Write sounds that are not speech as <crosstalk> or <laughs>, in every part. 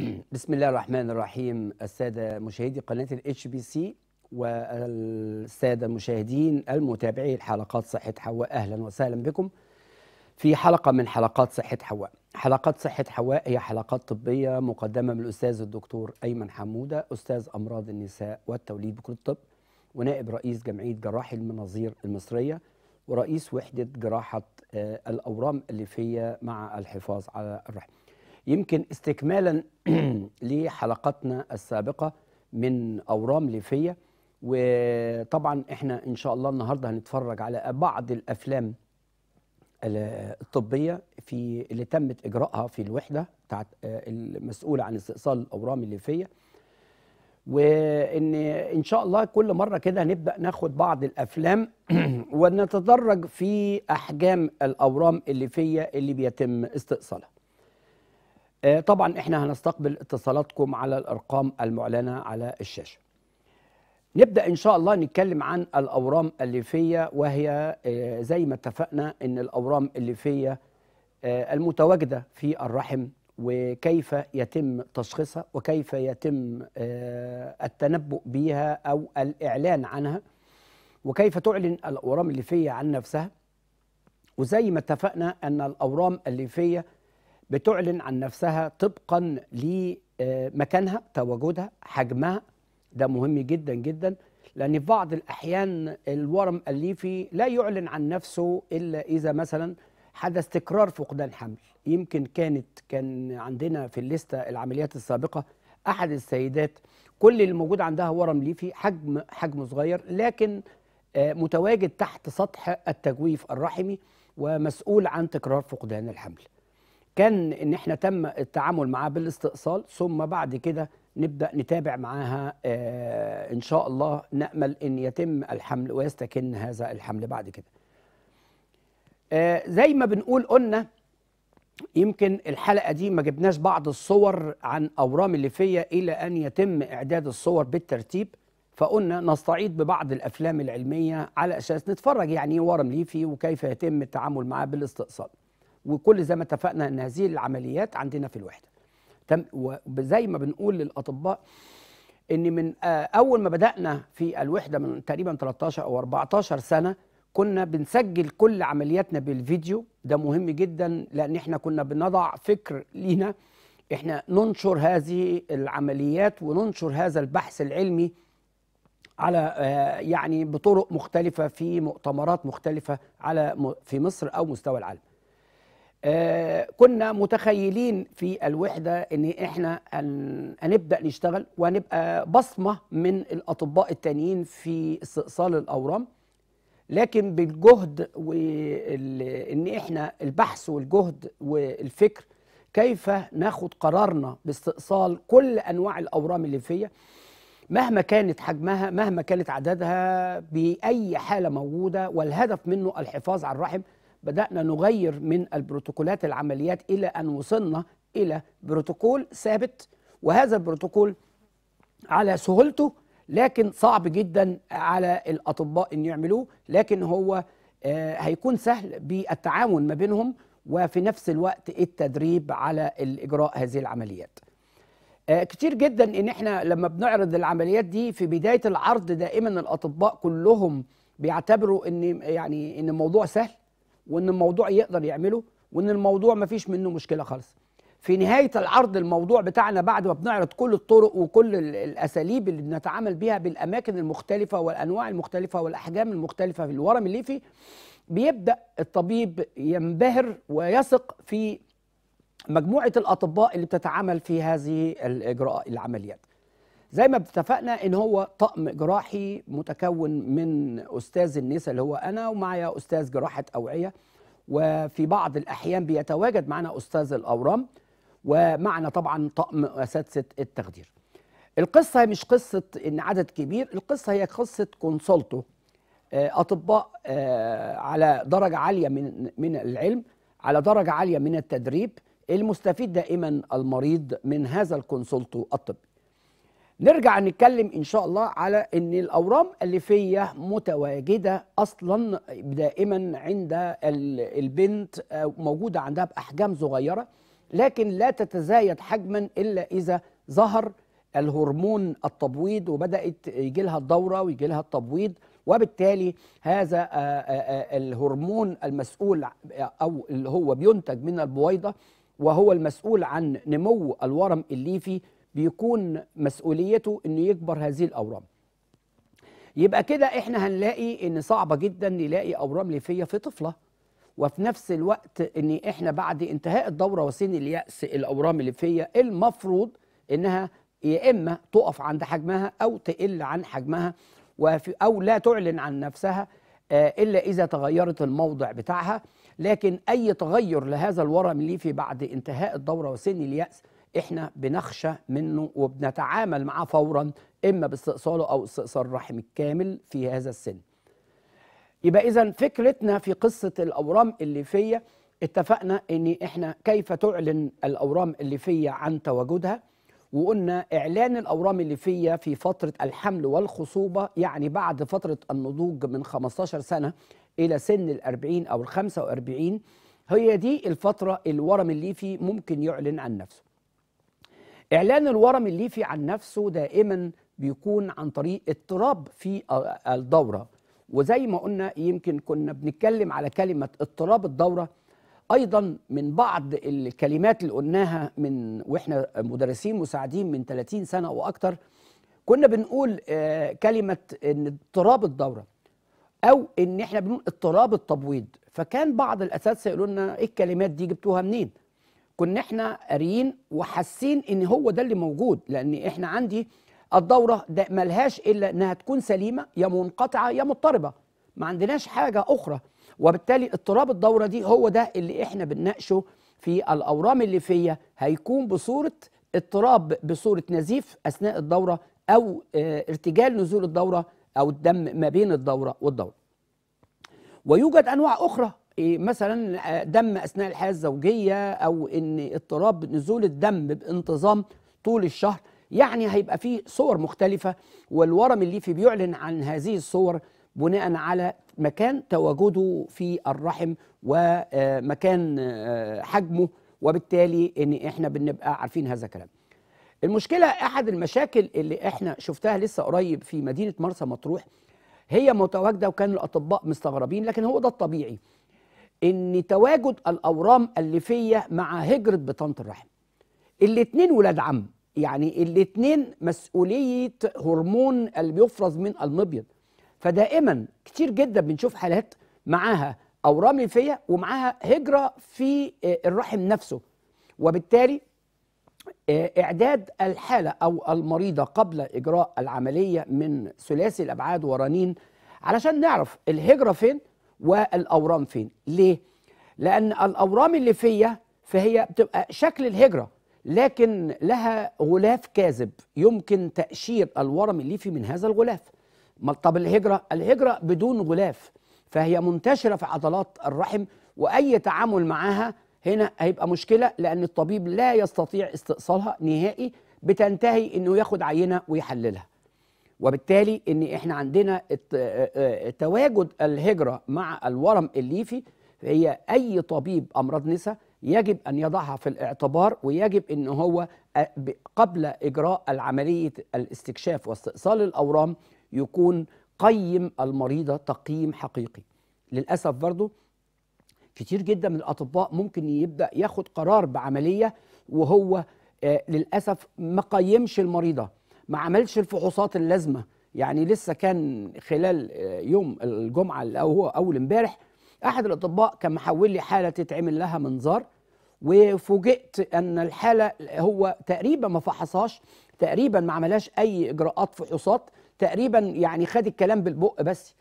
<clears throat> بسم الله الرحمن الرحيم السادة مشاهدي قناة الاتش بي سي والسادة مشاهدين المتابعين لحلقات صحة حواء أهلا وسهلا بكم في حلقة من حلقات صحة حواء حلقات صحة حواء هي حلقات طبية مقدمة من الأستاذ الدكتور أيمن حمودة أستاذ أمراض النساء والتوليد بكل الطب ونائب رئيس جمعية جراحي المناظير المصرية ورئيس وحدة جراحة آه، الأورام فيها مع الحفاظ على الرحم يمكن استكمالا <clears throat> لحلقاتنا السابقه من اورام ليفيه وطبعا احنا ان شاء الله النهارده هنتفرج على بعض الافلام الطبيه في اللي تمت اجراءها في الوحده بتاعت آه، المسؤوله عن استئصال الاورام الليفيه وان ان شاء الله كل مره كده هنبدا ناخد بعض الافلام <clears throat> ونتدرج في احجام الاورام الليفيه اللي بيتم استئصالها آه، طبعا احنا هنستقبل اتصالاتكم على الارقام المعلنه على الشاشه نبدا ان شاء الله نتكلم عن الاورام الليفيه وهي آه، زي ما اتفقنا ان الاورام الليفيه آه، المتواجده في الرحم وكيف يتم تشخيصها وكيف يتم التنبؤ بها او الاعلان عنها وكيف تعلن الاورام الليفيه عن نفسها وزي ما اتفقنا ان الاورام الليفيه بتعلن عن نفسها طبقا لمكانها تواجدها حجمها ده مهم جدا جدا لأن في بعض الأحيان الورم الليفي لا يعلن عن نفسه إلا إذا مثلا حدث تكرار فقدان حمل يمكن كانت كان عندنا في الليستة العمليات السابقة أحد السيدات كل اللي موجود عندها ورم ليفي حجم حجم صغير لكن آه، متواجد تحت سطح التجويف الرحمي ومسؤول عن تكرار فقدان الحمل كان ان احنا تم التعامل معاه بالاستئصال ثم بعد كده نبدا نتابع معاها آه، ان شاء الله نامل ان يتم الحمل ويستكن هذا الحمل بعد كده آه، زي ما بنقول قلنا يمكن الحلقه دي ما جبناش بعض الصور عن اورام الليفيه الى ان يتم اعداد الصور بالترتيب فقلنا نستعيد ببعض الافلام العلميه على اساس نتفرج يعني ايه ورم ليفي وكيف يتم التعامل معاه بالاستئصال وكل زي ما اتفقنا ان هذه العمليات عندنا في الوحده تم وزي ما بنقول للاطباء ان من آه، اول ما بدانا في الوحده من تقريبا 13 او 14 سنه كنا بنسجل كل عملياتنا بالفيديو ده مهم جدا لان احنا كنا بنضع فكر لينا احنا ننشر هذه العمليات وننشر هذا البحث العلمي على آه، يعني بطرق مختلفه في مؤتمرات مختلفه على في مصر او مستوى العالم آه، كنا متخيلين في الوحدة ان احنا هنبدأ نشتغل وهنبقى بصمة من الاطباء التانيين في استئصال الاورام لكن بالجهد وان احنا البحث والجهد والفكر كيف ناخد قرارنا باستئصال كل انواع الاورام اللي فيها مهما كانت حجمها مهما كانت عددها باي حاله موجوده والهدف منه الحفاظ على الرحم بدأنا نغير من البروتوكولات العمليات إلى أن وصلنا إلى بروتوكول ثابت وهذا البروتوكول على سهولته لكن صعب جدا على الأطباء أن يعملوه لكن هو آه، هيكون سهل بالتعاون ما بينهم وفي نفس الوقت التدريب على الإجراء هذه العمليات آه، كتير جدا ان احنا لما بنعرض العمليات دي في بدايه العرض دائما الاطباء كلهم بيعتبروا ان يعني ان الموضوع سهل وان الموضوع يقدر يعمله وان الموضوع ما فيش منه مشكله خالص في نهايه العرض الموضوع بتاعنا بعد ما بنعرض كل الطرق وكل الاساليب اللي بنتعامل بيها بالاماكن المختلفه والانواع المختلفه والاحجام المختلفه في الورم الليفي بيبدا الطبيب ينبهر ويثق في مجموعه الاطباء اللي بتتعامل في هذه الاجراء العمليات زي ما اتفقنا ان هو طقم جراحي متكون من استاذ النساء اللي هو انا ومعايا استاذ جراحه اوعيه وفي بعض الاحيان بيتواجد معنا استاذ الاورام ومعنا طبعا طقم اساتذه التخدير القصه هي مش قصه ان عدد كبير القصه هي قصه كونسلتو آه، اطباء آه، على درجه عاليه من من العلم على درجه عاليه من التدريب المستفيد دائما المريض من هذا الكونسلتو الطبي نرجع نتكلم ان شاء الله على ان الاورام الليفيه متواجده اصلا دائما عند البنت آه، موجوده عندها باحجام صغيره لكن لا تتزايد حجما الا اذا ظهر الهرمون التبويض وبدات يجي لها الدوره ويجي لها التبويض وبالتالي هذا آه، آه، الهرمون المسؤول او اللي هو بينتج من البويضه وهو المسؤول عن نمو الورم الليفي بيكون مسؤوليته انه يكبر هذه الاورام يبقى كده احنا هنلاقي ان صعبه جدا نلاقي اورام ليفيه في طفله وفي نفس الوقت ان احنا بعد انتهاء الدوره وسن الياس الاورام الليفيه المفروض انها يا اما تقف عند حجمها او تقل عن حجمها وفي او لا تعلن عن نفسها آه، الا اذا تغيرت الموضع بتاعها لكن اي تغير لهذا الورم الليفي بعد انتهاء الدوره وسن الياس احنا بنخشى منه وبنتعامل معاه فورا اما باستئصاله او استئصال الرحم الكامل في هذا السن يبقى اذا فكرتنا في قصه الاورام الليفيه اتفقنا ان احنا كيف تعلن الاورام الليفيه عن تواجدها وقلنا اعلان الاورام الليفيه في فتره الحمل والخصوبه يعني بعد فتره النضوج من 15 سنه الى سن ال40 او ال45 هي دي الفتره الورم الليفي ممكن يعلن عن نفسه اعلان الورم الليفي عن نفسه دائما بيكون عن طريق اضطراب في الدوره وزي ما قلنا يمكن كنا بنتكلم على كلمه اضطراب الدوره ايضا من بعض الكلمات اللي قلناها من واحنا مدرسين مساعدين من 30 سنه واكتر كنا بنقول آه، كلمه ان اضطراب الدوره او ان احنا بنقول اضطراب التبويض فكان بعض الاساتذه يقولوا لنا ايه الكلمات دي جبتوها منين كنا احنا قاريين وحاسين ان هو ده اللي موجود لان احنا عندي الدوره ده ملهاش الا انها تكون سليمه يا منقطعه يا مضطربه ما عندناش حاجه اخرى وبالتالي اضطراب الدوره دي هو ده اللي احنا بنناقشه في الاورام الليفيه هيكون بصوره اضطراب بصوره نزيف اثناء الدوره او آه، ارتجال نزول الدوره او الدم ما بين الدوره والدوره ويوجد انواع اخرى إيه، مثلا آه، دم اثناء الحياه الزوجيه او ان اضطراب نزول الدم بانتظام طول الشهر يعني هيبقى فيه صور مختلفه والورم الليفي بيعلن عن هذه الصور بناء على مكان تواجده في الرحم ومكان آه، آه، حجمه وبالتالي ان احنا بنبقى عارفين هذا الكلام المشكله احد المشاكل اللي احنا شفتها لسه قريب في مدينه مرسى مطروح هي متواجده وكان الاطباء مستغربين لكن هو ده الطبيعي ان تواجد الاورام الليفيه مع هجره بطانه الرحم الاثنين ولاد عم يعني الاثنين مسؤوليه هرمون اللي بيفرز من المبيض فدائما كتير جدا بنشوف حالات معاها اورام ليفيه ومعاها هجره في آه، الرحم نفسه وبالتالي آه، اعداد الحاله او المريضه قبل اجراء العمليه من ثلاثي الابعاد ورنين علشان نعرف الهجره فين والاورام فين ليه لان الاورام اللي فيا فهي بتبقى شكل الهجره لكن لها غلاف كاذب يمكن تأشير الورم الليفي من هذا الغلاف طب الهجرة الهجرة بدون غلاف فهي منتشرة في عضلات الرحم وأي تعامل معاها هنا هيبقى مشكلة لأن الطبيب لا يستطيع استئصالها نهائي بتنتهي أنه ياخد عينة ويحللها وبالتالي ان احنا عندنا تواجد الهجره مع الورم الليفي هي اي طبيب امراض نسا يجب ان يضعها في الاعتبار ويجب ان هو قبل اجراء عمليه الاستكشاف واستئصال الاورام يكون قيم المريضه تقييم حقيقي للاسف برضه كتير جدا من الاطباء ممكن يبدا ياخد قرار بعمليه وهو للاسف ما قيمش المريضه ما عملش الفحوصات اللازمه يعني لسه كان خلال آه، يوم الجمعه اللي هو اول امبارح احد الاطباء كان محول لي حاله تتعمل لها منظار وفوجئت ان الحاله هو تقريبا ما فحصهاش تقريبا ما عملهاش اي اجراءات فحوصات تقريبا يعني خد الكلام بالبق بس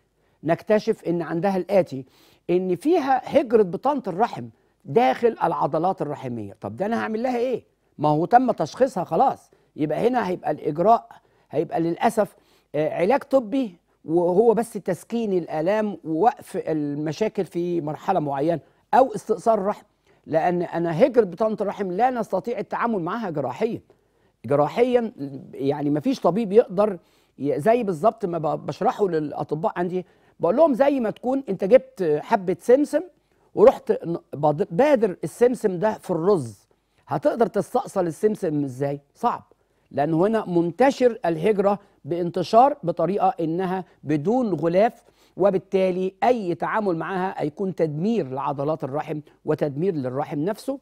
نكتشف ان عندها الاتي ان فيها هجره بطانه الرحم داخل العضلات الرحميه طب ده انا هعمل لها ايه ما هو تم تشخيصها خلاص يبقى هنا هيبقى الاجراء هيبقى للاسف آه، علاج طبي وهو بس تسكين الالام ووقف المشاكل في مرحله معينه او استئصال الرحم لان انا هجره بطانه الرحم لا نستطيع التعامل معها جراحيا جراحيا يعني ما فيش طبيب يقدر زي بالظبط ما بشرحه للاطباء عندي بقول لهم زي ما تكون انت جبت حبه سمسم ورحت بادر السمسم ده في الرز هتقدر تستأصل السمسم ازاي صعب لأن هنا منتشر الهجرة بانتشار بطريقة إنها بدون غلاف وبالتالي أي تعامل معها هيكون تدمير لعضلات الرحم وتدمير للرحم نفسه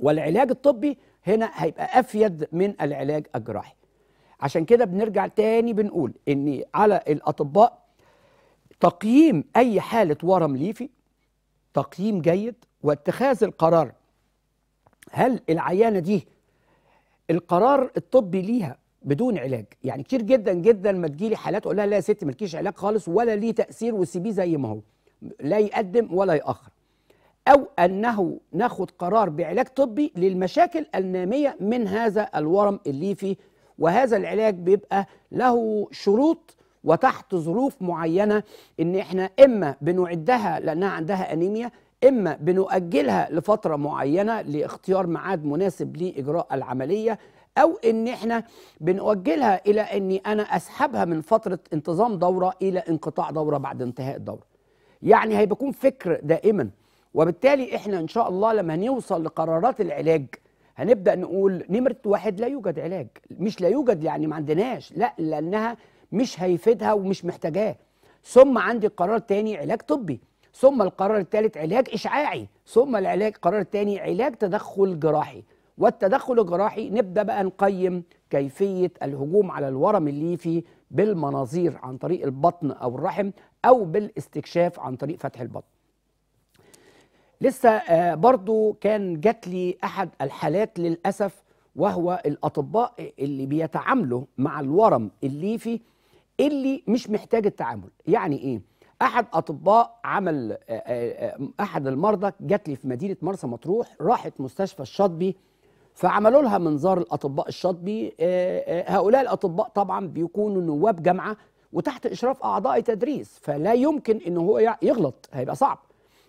والعلاج الطبي هنا هيبقى أفيد من العلاج الجراحي عشان كده بنرجع تاني بنقول إن على الأطباء تقييم أي حالة ورم ليفي تقييم جيد واتخاذ القرار هل العيانة دي القرار الطبي ليها بدون علاج يعني كتير جدا جدا ما تجيلي حالات اقول لها لا يا ستي مالكيش علاج خالص ولا ليه تاثير وسيبيه زي ما هو لا يقدم ولا ياخر او انه ناخد قرار بعلاج طبي للمشاكل الناميه من هذا الورم الليفي وهذا العلاج بيبقى له شروط وتحت ظروف معينه ان احنا اما بنعدها لانها عندها انيميا إما بنؤجلها لفترة معينة لاختيار معاد مناسب لإجراء العملية أو إن إحنا بنؤجلها إلى إني أنا أسحبها من فترة انتظام دورة إلى انقطاع دورة بعد انتهاء الدورة. يعني هيبكون فكر دائما وبالتالي إحنا إن شاء الله لما نوصل لقرارات العلاج هنبدأ نقول نمرة واحد لا يوجد علاج، مش لا يوجد يعني ما عندناش، لا لأنها مش هيفيدها ومش محتاجاه. ثم عندي قرار تاني علاج طبي ثم القرار الثالث علاج إشعاعي ثم العلاج القرار الثاني علاج تدخل جراحي والتدخل الجراحي نبدأ بقى نقيم كيفية الهجوم على الورم الليفي بالمناظير عن طريق البطن أو الرحم أو بالاستكشاف عن طريق فتح البطن لسه آه، برضو كان جات لي أحد الحالات للأسف وهو الأطباء اللي بيتعاملوا مع الورم الليفي اللي مش محتاج التعامل يعني إيه؟ احد اطباء عمل آه، آه، آه، احد المرضى جات لي في مدينه مرسى مطروح راحت مستشفى الشاطبي فعملوا لها منظار الاطباء الشاطبي هؤلاء الاطباء طبعا بيكونوا نواب جامعه وتحت اشراف اعضاء تدريس فلا يمكن ان هو يغلط هيبقى صعب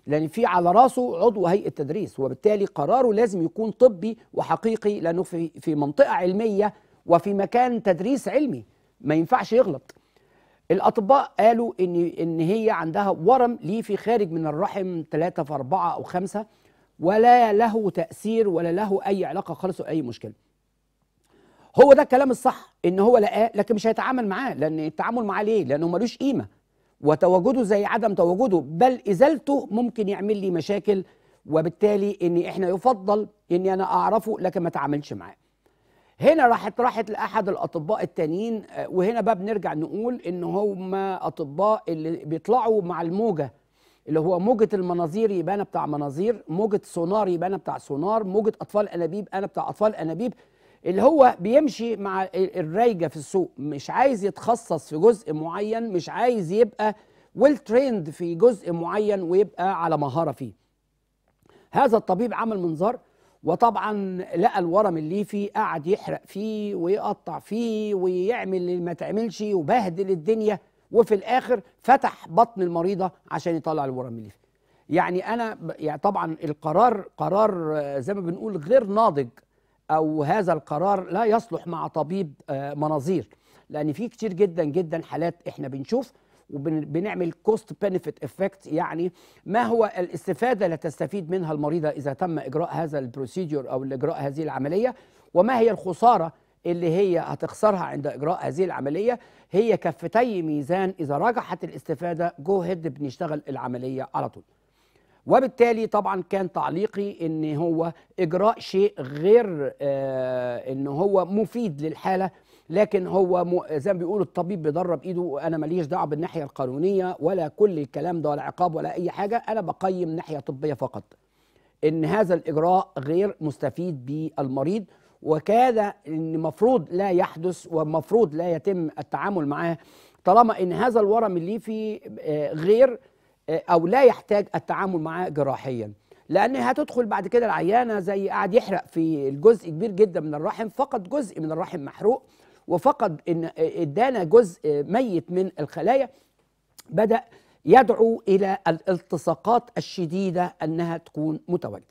لان في على راسه عضو هيئه تدريس وبالتالي قراره لازم يكون طبي وحقيقي لانه في في منطقه علميه وفي مكان تدريس علمي ما ينفعش يغلط الاطباء قالوا ان ان هي عندها ورم في خارج من الرحم 3 في 4 او 5 ولا له تاثير ولا له اي علاقه خالص واي اي مشكله هو ده الكلام الصح ان هو لقاه لكن مش هيتعامل معاه لان التعامل معاه ليه لانه ملوش قيمه وتواجده زي عدم تواجده بل ازالته ممكن يعمل لي مشاكل وبالتالي ان احنا يفضل اني انا اعرفه لكن ما اتعاملش معاه هنا راحت راحت لاحد الاطباء التانيين آه، وهنا بقى بنرجع نقول ان هم اطباء اللي بيطلعوا مع الموجه اللي هو موجه المناظير يبقى انا بتاع مناظير موجه سونار يبقى انا بتاع سونار موجه اطفال انابيب انا بتاع اطفال انابيب اللي هو بيمشي مع الرايجه في السوق مش عايز يتخصص في جزء معين مش عايز يبقى ويل تريند في جزء معين ويبقى على مهاره فيه هذا الطبيب عمل منظار وطبعا لقى الورم الليفي قعد يحرق فيه ويقطع فيه ويعمل اللي ما تعملش وبهدل الدنيا وفي الاخر فتح بطن المريضه عشان يطلع الورم الليفي يعني انا يعني طبعا القرار قرار آه، زي ما بنقول غير ناضج او هذا القرار لا يصلح مع طبيب آه، مناظير لان في كتير جدا جدا حالات احنا بنشوف وبنعمل كوست بنفيت افكت يعني ما هو الاستفاده التي تستفيد منها المريضه اذا تم اجراء هذا البروسيجر او اجراء هذه العمليه وما هي الخساره اللي هي هتخسرها عند اجراء هذه العمليه هي كفتي ميزان اذا رجحت الاستفاده جو هيد بنشتغل العمليه على طول وبالتالي طبعا كان تعليقي ان هو اجراء شيء غير آه ان هو مفيد للحاله لكن هو زي ما بيقولوا الطبيب بيدرب ايده وانا ماليش دعوه بالناحيه القانونيه ولا كل الكلام ده ولا عقاب ولا اي حاجه انا بقيم ناحيه طبيه فقط ان هذا الاجراء غير مستفيد بالمريض وكاد ان مفروض لا يحدث ومفروض لا يتم التعامل معاه طالما ان هذا الورم الليفي آه، غير آه، او لا يحتاج التعامل معاه جراحيا لان هتدخل بعد كده العيانه زي قاعد يحرق في الجزء كبير جدا من الرحم فقط جزء من الرحم محروق وفقد إن ادانا جزء ميت من الخلايا بدا يدعو الى الالتصاقات الشديده انها تكون متواجده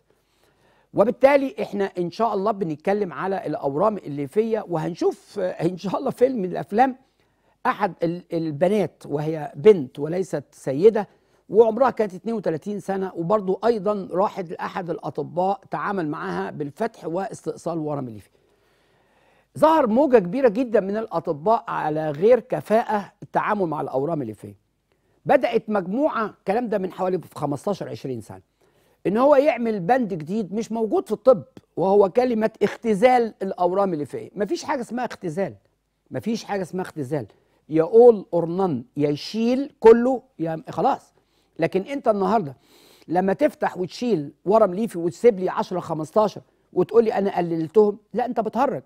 وبالتالي احنا ان شاء الله بنتكلم على الاورام الليفيه وهنشوف ان شاء الله فيلم من الافلام احد البنات وهي بنت وليست سيده وعمرها كانت 32 سنه وبرضه ايضا راحت لاحد الاطباء تعامل معها بالفتح واستئصال ورم الليفي ظهر موجه كبيره جدا من الاطباء على غير كفاءه التعامل مع الاورام فيه بدات مجموعه الكلام ده من حوالي 15 20 سنه ان هو يعمل بند جديد مش موجود في الطب وهو كلمه اختزال الاورام الليمفيه مفيش حاجه اسمها اختزال مفيش حاجه اسمها اختزال يا اول اور نان يا يشيل كله يا خلاص لكن انت النهارده لما تفتح وتشيل ورم ليفي وتسيب لي 10 15 وتقول لي انا قللتهم لا انت بتهرج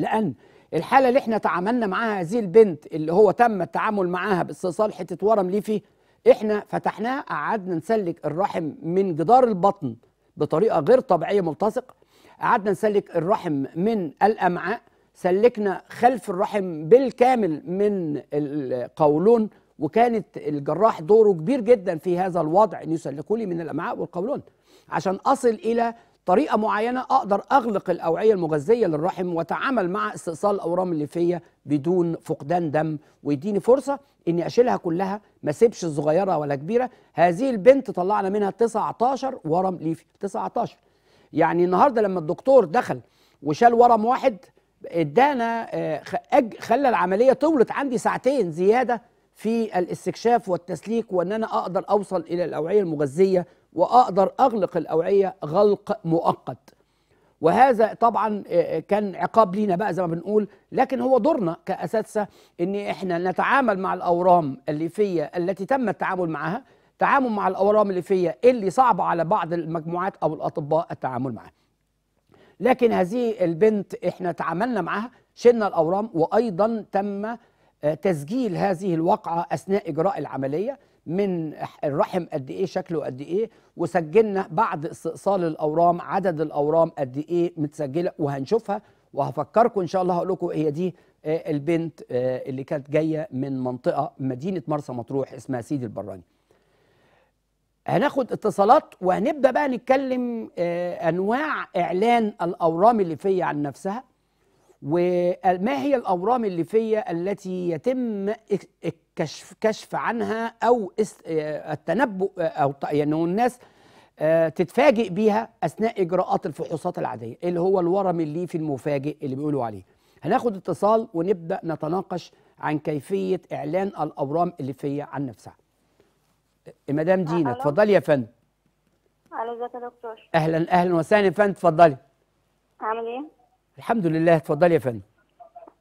لأن الحالة اللي احنا تعاملنا معاها هذه البنت اللي هو تم التعامل معاها باستئصال حتة ورم ليفي احنا فتحناه قعدنا نسلك الرحم من جدار البطن بطريقة غير طبيعية ملتصق قعدنا نسلك الرحم من الأمعاء سلكنا خلف الرحم بالكامل من القولون وكانت الجراح دوره كبير جدا في هذا الوضع ان يسلكوا لي من الامعاء والقولون عشان اصل الى طريقه معينه اقدر اغلق الاوعيه المغذيه للرحم واتعامل مع استئصال الاورام الليفيه بدون فقدان دم ويديني فرصه اني اشيلها كلها ما اسيبش صغيره ولا كبيره هذه البنت طلعنا منها 19 ورم ليفي 19 يعني النهارده لما الدكتور دخل وشال ورم واحد ادانا آه، خلى العمليه طولت عندي ساعتين زياده في الاستكشاف والتسليك وان انا اقدر اوصل الى الاوعيه المغذيه واقدر اغلق الاوعيه غلق مؤقت وهذا طبعا آه، آه، كان عقاب لينا بقى زي ما بنقول لكن هو دورنا كاساتذه ان احنا نتعامل مع الاورام الليفيه التي تم التعامل معها تعامل مع الاورام الليفيه اللي صعب على بعض المجموعات او الاطباء التعامل معها لكن هذه البنت احنا تعاملنا معها شلنا الاورام وايضا تم آه، تسجيل هذه الوقعه اثناء اجراء العمليه من الرحم قد ايه شكله قد ايه وسجلنا بعد استئصال الاورام عدد الاورام قد ايه متسجله وهنشوفها وهفكركم ان شاء الله هقول لكم هي دي آه، البنت آه، اللي كانت جايه من منطقه مدينه مرسى مطروح اسمها سيدي البراني هناخد اتصالات وهنبدا بقى نتكلم آه، انواع اعلان الاورام اللي فيا عن نفسها وما هي الأورام اللي فيا التي يتم الكشف كشف عنها أو آه، التنبؤ آه، أو يعني الناس آه، تتفاجئ بيها أثناء إجراءات الفحوصات العادية اللي هو الورم الليفي المفاجئ اللي بيقولوا عليه هناخد اتصال ونبدأ نتناقش عن كيفية إعلان الأورام اللي فيا عن نفسها مدام دينا اتفضلي يا فندم اهلا يا دكتور اهلا اهلا وسهلا يا فندم اتفضلي عامل ايه الحمد لله اتفضلي يا فندم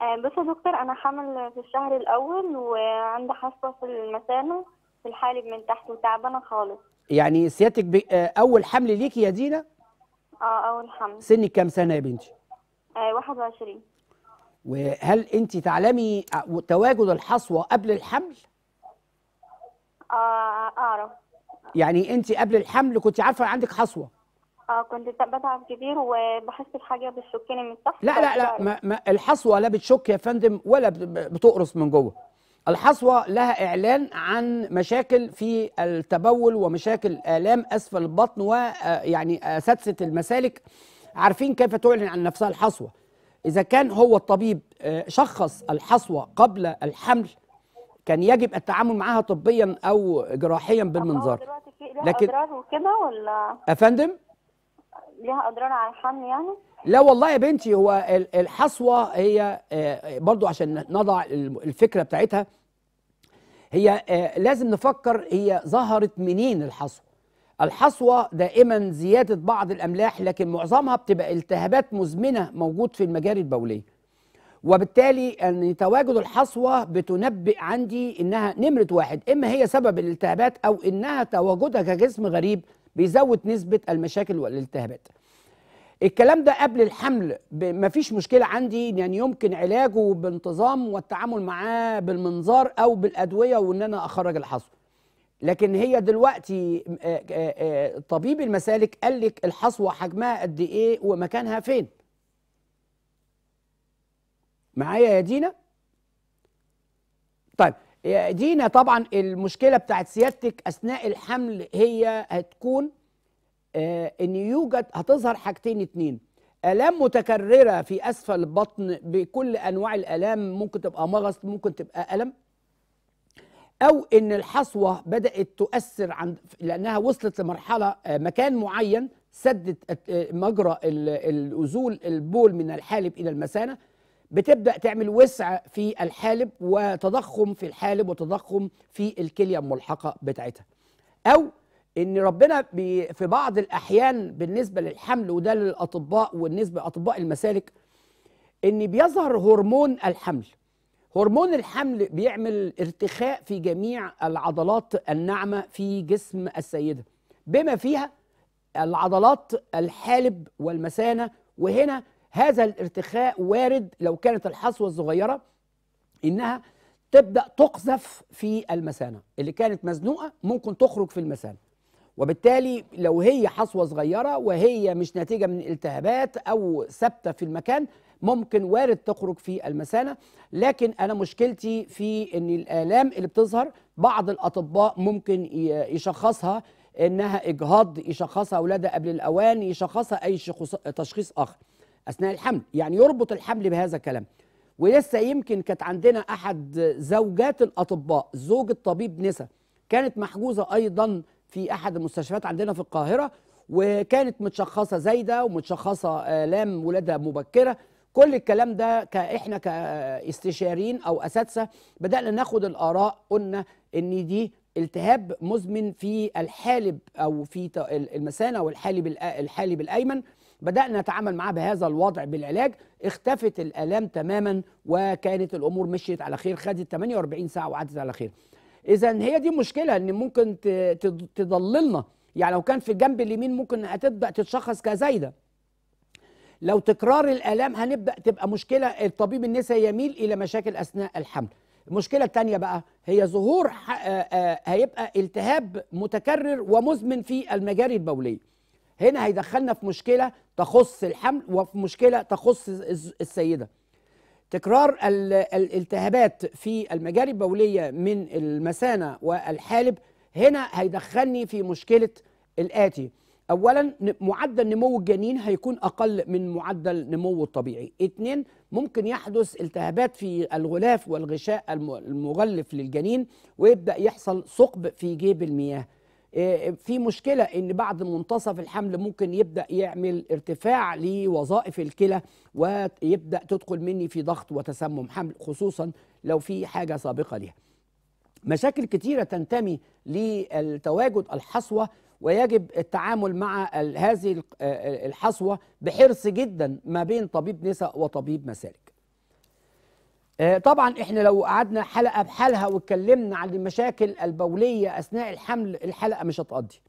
آه، بص يا دكتور انا حامل في الشهر الاول وعندي حصه في المثانه في الحالب من تحت وتعبانه خالص يعني سيادتك آه، اول حمل ليكي يا دينا اه اول حمل سنك كام سنه يا بنتي آه 21 وهل انت تعلمي تواجد الحصوه قبل الحمل اه اعرف يعني انت قبل الحمل كنت عارفه عندك حصوه اه كنت بتعب كتير وبحس بحاجه بتشكني من تحت لا لا لا ما ما الحصوه لا بتشك يا فندم ولا بتقرص من جوه الحصوه لها اعلان عن مشاكل في التبول ومشاكل الام اسفل البطن ويعني آه، اساتذه المسالك عارفين كيف تعلن عن نفسها الحصوه اذا كان هو الطبيب آه، شخص الحصوه قبل الحمل كان يجب التعامل معها طبيا او جراحيا بالمنظار لكن وكده ولا افندم ليها اضرار على الحمل يعني لا والله يا بنتي هو الحصوه هي آه، برضو عشان نضع الفكره بتاعتها هي آه، لازم نفكر هي ظهرت منين الحصوه الحصوه دائما زياده بعض الاملاح لكن معظمها بتبقى التهابات مزمنه موجود في المجاري البوليه وبالتالي ان تواجد الحصوه بتنبئ عندي انها نمره واحد اما هي سبب الالتهابات او انها تواجدها كجسم غريب بيزود نسبة المشاكل والالتهابات الكلام ده قبل الحمل مفيش مشكلة عندي يعني يمكن علاجه بانتظام والتعامل معاه بالمنظار أو بالأدوية وإن أنا أخرج الحصوة لكن هي دلوقتي آه، آه، آه، طبيب المسالك قال لك الحصوة حجمها قد إيه ومكانها فين معايا يا دينا؟ دينا طبعا المشكله بتاعت سيادتك اثناء الحمل هي هتكون آه، ان يوجد هتظهر حاجتين اتنين الام متكرره في اسفل البطن بكل انواع الالام ممكن تبقى مغص ممكن تبقى الم او ان الحصوه بدات تؤثر عند لانها وصلت لمرحله آه، مكان معين سدت آه، مجرى الأزول البول من الحالب الى المثانه بتبدا تعمل وسع في الحالب وتضخم في الحالب وتضخم في الكليه الملحقه بتاعتها او ان ربنا في بعض الاحيان بالنسبه للحمل وده للاطباء والنسبه لاطباء المسالك ان بيظهر هرمون الحمل هرمون الحمل بيعمل ارتخاء في جميع العضلات الناعمه في جسم السيده بما فيها العضلات الحالب والمثانه وهنا هذا الارتخاء وارد لو كانت الحصوه الصغيره انها تبدا تقذف في المثانه اللي كانت مزنوقه ممكن تخرج في المثانه وبالتالي لو هي حصوه صغيره وهي مش نتيجه من التهابات او ثابته في المكان ممكن وارد تخرج في المثانه لكن انا مشكلتي في ان الالام اللي بتظهر بعض الاطباء ممكن يشخصها انها اجهاض يشخصها ولاده قبل الاوان يشخصها اي تشخيص اخر اثناء الحمل يعني يربط الحمل بهذا الكلام ولسه يمكن كانت عندنا احد زوجات الاطباء زوج الطبيب نسا كانت محجوزه ايضا في احد المستشفيات عندنا في القاهره وكانت متشخصه زايده ومتشخصه لام ولادها مبكره كل الكلام ده احنا كاستشاريين او اساتذه بدانا ناخد الاراء قلنا ان دي التهاب مزمن في الحالب او في المثانه والحالب الحالب الايمن بدأنا نتعامل معاه بهذا الوضع بالعلاج اختفت الآلام تماما وكانت الأمور مشيت على خير خدت 48 ساعة وعدت على خير إذا هي دي مشكلة إن ممكن تضللنا يعني لو كان في الجنب اليمين ممكن هتبدأ تتشخص كزايدة لو تكرار الآلام هنبدأ تبقى مشكلة الطبيب النساء يميل إلى مشاكل أثناء الحمل المشكلة الثانية بقى هي ظهور هيبقى التهاب متكرر ومزمن في المجاري البولية هنا هيدخلنا في مشكله تخص الحمل وفي مشكله تخص السيده تكرار الالتهابات في المجاري البوليه من المثانه والحالب هنا هيدخلني في مشكله الاتي اولا معدل نمو الجنين هيكون اقل من معدل نمو الطبيعي اتنين ممكن يحدث التهابات في الغلاف والغشاء المغلف للجنين ويبدا يحصل ثقب في جيب المياه آه، آه، في مشكلة إن بعد منتصف الحمل ممكن يبدأ يعمل ارتفاع لوظائف الكلى ويبدأ تدخل مني في ضغط وتسمم حمل خصوصا لو في حاجة سابقة ليها مشاكل كتيرة تنتمي للتواجد الحصوة ويجب التعامل مع هذه آه، الحصوة بحرص جدا ما بين طبيب نساء وطبيب مسالك آه، طبعا احنا لو قعدنا حلقه بحالها واتكلمنا عن المشاكل البوليه اثناء الحمل الحلقه مش هتقضي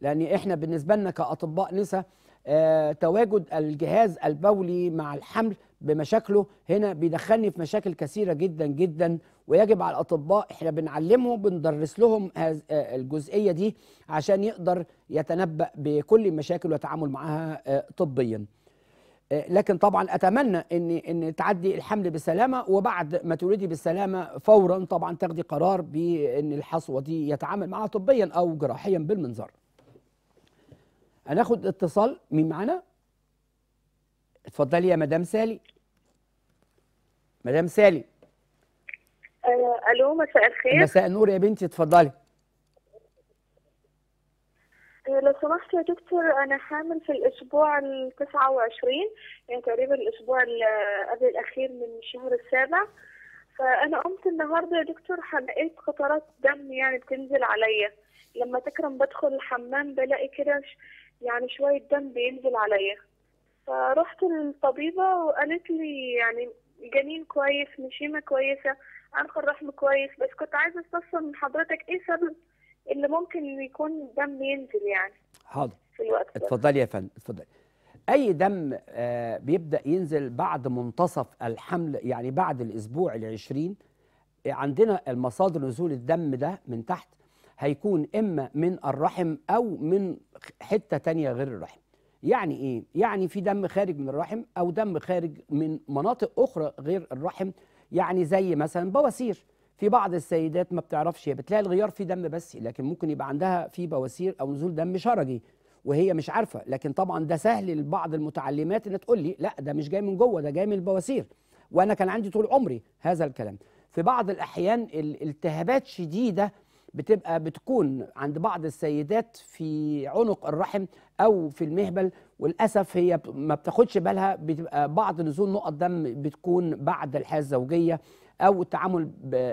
لان احنا بالنسبه لنا كاطباء نسا آه، تواجد الجهاز البولي مع الحمل بمشاكله هنا بيدخلني في مشاكل كثيره جدا جدا ويجب على الاطباء احنا بنعلمهم بندرس لهم آه، الجزئيه دي عشان يقدر يتنبأ بكل المشاكل ويتعامل معاها طبيا آه، لكن طبعا اتمنى ان ان تعدي الحمل بسلامه وبعد ما تولدي بالسلامه فورا طبعا تاخدي قرار بان الحصوه دي يتعامل معها طبيا او جراحيا بالمنظار. هناخد اتصال مين معانا؟ اتفضلي يا مدام سالي. مدام سالي. آه، الو مساء الخير. مساء النور يا بنتي اتفضلي. إيه، لو سمحت يا دكتور أنا حامل في الأسبوع ال 29 يعني تقريبا الأسبوع قبل الأخير من الشهر السابع فأنا قمت النهاردة يا دكتور لقيت قطرات دم يعني بتنزل عليا لما تكرم بدخل الحمام بلاقي كده يعني شوية دم بينزل عليا فرحت للطبيبة وقالت لي يعني جنين كويس نشيمة كويسة عنق الرحم كويس بس كنت عايزة استفسر من حضرتك ايه سبب اللي ممكن يكون الدم ينزل يعني حاضر في الوقت اتفضلي يا فندم اتفضلي اي دم آه، بيبدا ينزل بعد منتصف الحمل يعني بعد الاسبوع ال20 عندنا المصادر نزول الدم ده من تحت هيكون اما من الرحم او من حته تانية غير الرحم يعني ايه يعني في دم خارج من الرحم او دم خارج من مناطق اخرى غير الرحم يعني زي مثلا بواسير في بعض السيدات ما بتعرفش هي بتلاقي الغيار فيه دم بس لكن ممكن يبقى عندها في بواسير او نزول دم شرجي وهي مش عارفه لكن طبعا ده سهل لبعض المتعلمات ان تقول لي لا ده مش جاي من جوه ده جاي من البواسير وانا كان عندي طول عمري هذا الكلام في بعض الاحيان الالتهابات شديده بتبقى بتكون عند بعض السيدات في عنق الرحم او في المهبل وللاسف هي ما بتاخدش بالها بتبقى بعض نزول نقط دم بتكون بعد الحياه الزوجيه او التعامل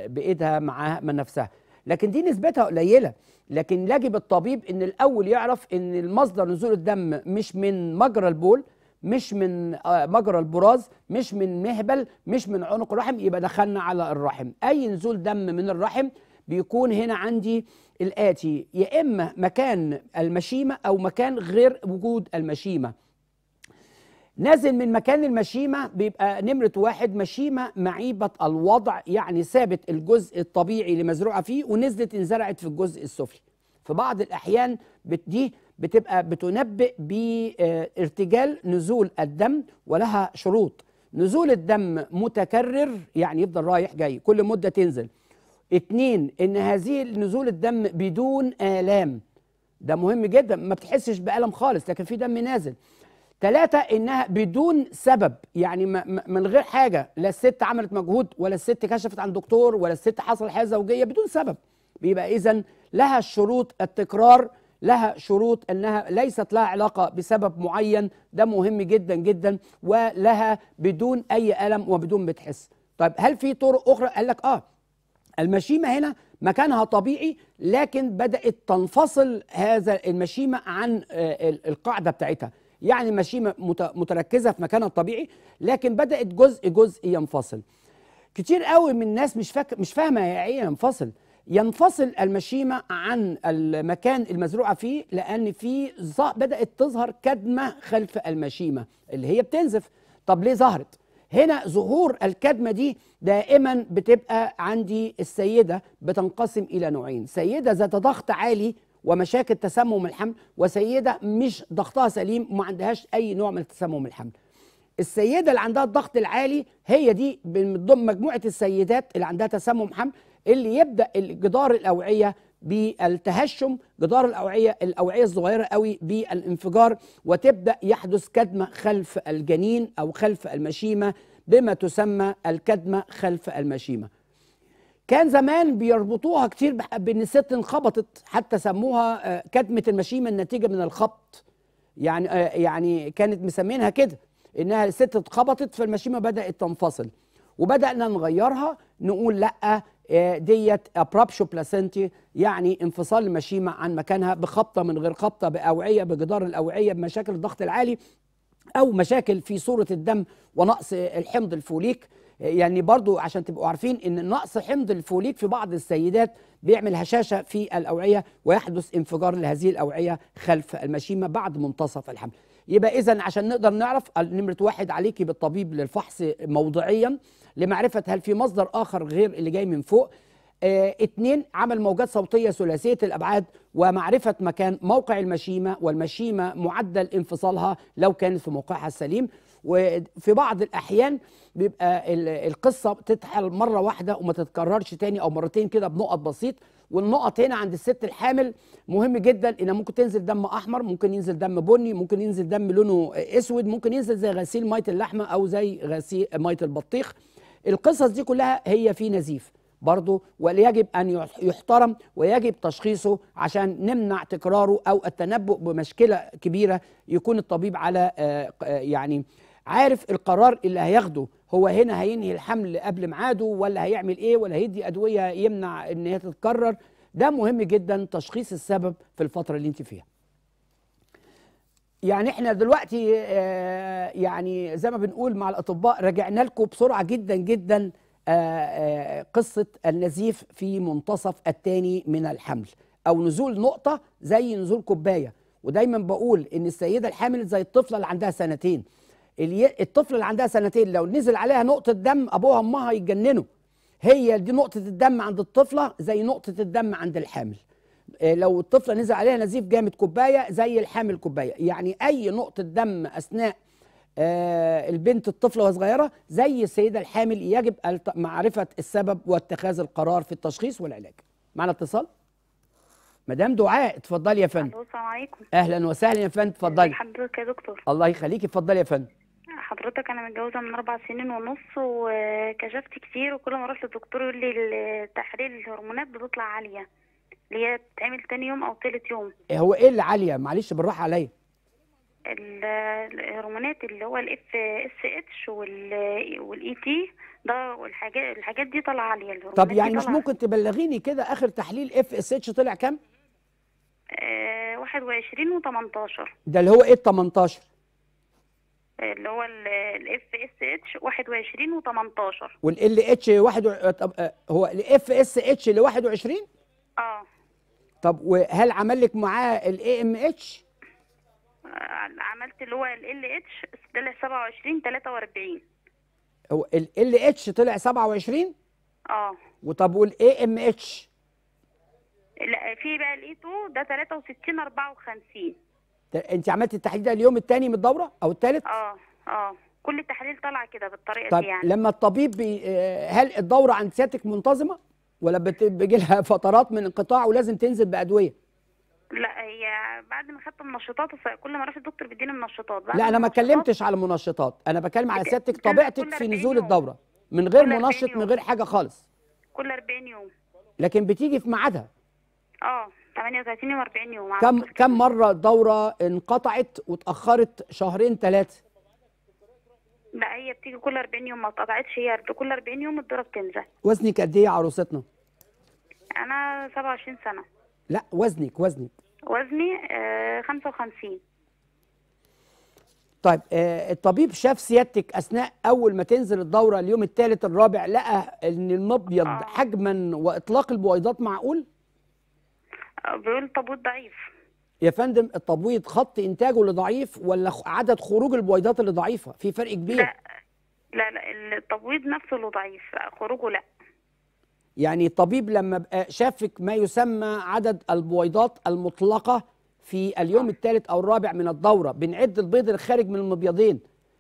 بايدها مع من نفسها لكن دي نسبتها قليله لكن يجب الطبيب ان الاول يعرف ان المصدر نزول الدم مش من مجرى البول مش من آه، مجرى البراز مش من مهبل مش من عنق الرحم يبقى دخلنا على الرحم اي نزول دم من الرحم بيكون هنا عندي الاتي يا اما مكان المشيمه او مكان غير وجود المشيمه نازل من مكان المشيمة بيبقى نمرة واحد مشيمة معيبة الوضع يعني ثابت الجزء الطبيعي اللي مزروعة فيه ونزلت انزرعت في الجزء السفلي في بعض الأحيان دي بتبقى بتنبئ بارتجال نزول الدم ولها شروط نزول الدم متكرر يعني يفضل رايح جاي كل مدة تنزل اتنين ان هذه نزول الدم بدون آلام ده مهم جدا ما بتحسش بألم خالص لكن في دم نازل ثلاثة إنها بدون سبب يعني من غير حاجة لا الست عملت مجهود ولا الست كشفت عن دكتور ولا الست حصل حياة زوجية بدون سبب بيبقى إذا لها شروط التكرار لها شروط انها ليست لها علاقه بسبب معين ده مهم جدا جدا ولها بدون اي الم وبدون بتحس طيب هل في طرق اخرى قال لك اه المشيمه هنا مكانها طبيعي لكن بدات تنفصل هذا المشيمه عن آه، القاعده بتاعتها يعني ماشي متركزه في مكانها الطبيعي لكن بدات جزء جزء ينفصل كتير قوي من الناس مش فاك... مش فاهمه ايه ينفصل ينفصل المشيمة عن المكان المزروعة فيه لأن في ز... بدأت تظهر كدمة خلف المشيمة اللي هي بتنزف طب ليه ظهرت؟ هنا ظهور الكدمة دي دائما بتبقى عندي السيدة بتنقسم إلى نوعين سيدة ذات ضغط عالي ومشاكل تسمم الحمل وسيده مش ضغطها سليم وما عندهاش اي نوع من تسمم الحمل السيده اللي عندها الضغط العالي هي دي من ضمن مجموعه السيدات اللي عندها تسمم حمل اللي يبدا جدار الاوعيه بالتهشم جدار الاوعيه الاوعيه الصغيره قوي بالانفجار وتبدا يحدث كدمه خلف الجنين او خلف المشيمه بما تسمى الكدمه خلف المشيمه كان زمان بيربطوها كتير بان الست انخبطت حتى سموها آه، كتمه المشيمه النتيجه من الخبط يعني آه، يعني كانت مسمينها كده انها الست اتخبطت فالمشيمه بدات تنفصل وبدانا نغيرها نقول لا آه، ديت ابرابشو بلاسنتي يعني انفصال المشيمه عن مكانها بخبطه من غير خبطه باوعيه بجدار الاوعيه بمشاكل الضغط العالي او مشاكل في صوره الدم ونقص الحمض الفوليك يعني برضو عشان تبقوا عارفين ان نقص حمض الفوليك في بعض السيدات بيعمل هشاشه في الاوعيه ويحدث انفجار لهذه الاوعيه خلف المشيمه بعد منتصف الحمل يبقى اذا عشان نقدر نعرف نمره واحد عليكي بالطبيب للفحص موضعيا لمعرفه هل في مصدر اخر غير اللي جاي من فوق اه اتنين عمل موجات صوتيه ثلاثيه الابعاد ومعرفه مكان موقع المشيمه والمشيمه معدل انفصالها لو كانت في موقعها السليم وفي بعض الأحيان بيبقى القصة بتتحل مرة واحدة وما تتكررش تاني أو مرتين كده بنقط بسيط والنقط هنا عند الست الحامل مهم جدا ان ممكن تنزل دم احمر ممكن ينزل دم بني ممكن ينزل دم لونه اسود ممكن ينزل زي غسيل ميه اللحمه او زي غسيل ميه البطيخ القصص دي كلها هي في نزيف برضه ويجب ان يحترم ويجب تشخيصه عشان نمنع تكراره او التنبؤ بمشكله كبيره يكون الطبيب على آه، يعني عارف القرار اللي هياخده هو هنا هينهي الحمل قبل ميعاده ولا هيعمل ايه ولا هيدي ادويه يمنع ان هي تتكرر ده مهم جدا تشخيص السبب في الفتره اللي انت فيها يعني احنا دلوقتي آه، يعني زي ما بنقول مع الاطباء رجعنا لكم بسرعه جدا جدا آه، آه، قصه النزيف في منتصف الثاني من الحمل او نزول نقطه زي نزول كوبايه ودايما بقول ان السيده الحامل زي الطفله اللي عندها سنتين الطفل اللي عندها سنتين لو نزل عليها نقطه دم ابوها وامها يتجننوا هي دي نقطه الدم عند الطفله زي نقطه الدم عند الحامل آه، لو الطفله نزل عليها نزيف جامد كوبايه زي الحامل كوبايه يعني اي نقطه دم اثناء آه، البنت الطفله وصغيره زي السيده الحامل يجب معرفه السبب واتخاذ القرار في التشخيص والعلاج معنا اتصال مدام دعاء اتفضلي يا فندم السلام عليكم اهلا وسهلا يا فندم اتفضلي حضرتك يا دكتور الله يخليكي اتفضلي يا فندم حضرتك انا متجوزه من اربع سنين ونص وكشفت كتير وكل ما اروح للدكتور يقول لي التحليل الهرمونات بتطلع عاليه اللي هي بتتعمل تاني يوم او تالت يوم إيه، هو ايه اللي عاليه معلش بالراحه عليا الهرمونات اللي هو الاف اس اتش والاي تي ده والحاجات الحاجات دي طالعه عاليه الهرمونات طب يعني مش ممكن تبلغيني كده اخر تحليل اف اس اتش طلع كام؟ 21 آه، و18 ده اللي هو ايه ال 18؟ اللي هو الاف اس اتش 21 و18 والال اتش واحد طب آه، هو الاف اس اتش ل 21 اه طب وهل عمل لك معاه الاي ام آه، اتش عملت اللي هو ال اتش طلع 27 43 هو ال اتش طلع 27 اه وطب والاي ام اتش لا في بقى الاي 2 ده 63 54 انت عملتي التحليل ده اليوم الثاني من الدوره او الثالث اه اه كل التحاليل طالعه كده بالطريقه طيب دي يعني لما الطبيب بي آه، هل الدوره عند سيادتك منتظمه ولا بيجي لها <laughs> فترات من انقطاع ولازم تنزل بادويه لا هي بعد ما خدت منشطات كل ما اروح الدكتور بيديني منشطات لا انا ما اتكلمتش على المنشطات انا بكلم على سيادتك طبيعتك في نزول يوم. الدوره من غير منشط من غير حاجه خالص كل 40 يوم لكن بتيجي في ميعادها اه 38 و40 يوم كم كم مره الدوره انقطعت واتاخرت شهرين ثلاثه لا هي بتيجي كل 40 يوم ما اتقطعتش هي كل 40 يوم الدوره بتنزل وزنك قد ايه يا عروستنا انا 27 سنه لا وزنك وزنك وزني آه 55 طيب آه الطبيب شاف سيادتك اثناء اول ما تنزل الدوره اليوم الثالث الرابع لقى ان المبيض آه. حجما واطلاق البويضات معقول بيقول التبويض ضعيف يا فندم التبويض خط انتاجه اللي ضعيف ولا عدد خروج البويضات اللي ضعيفه في فرق كبير لا لا, لا التبويض نفسه اللي ضعيف خروجه لا يعني الطبيب لما شافك ما يسمى عدد البويضات المطلقه في اليوم الثالث او الرابع من الدوره بنعد البيض الخارج من المبيضين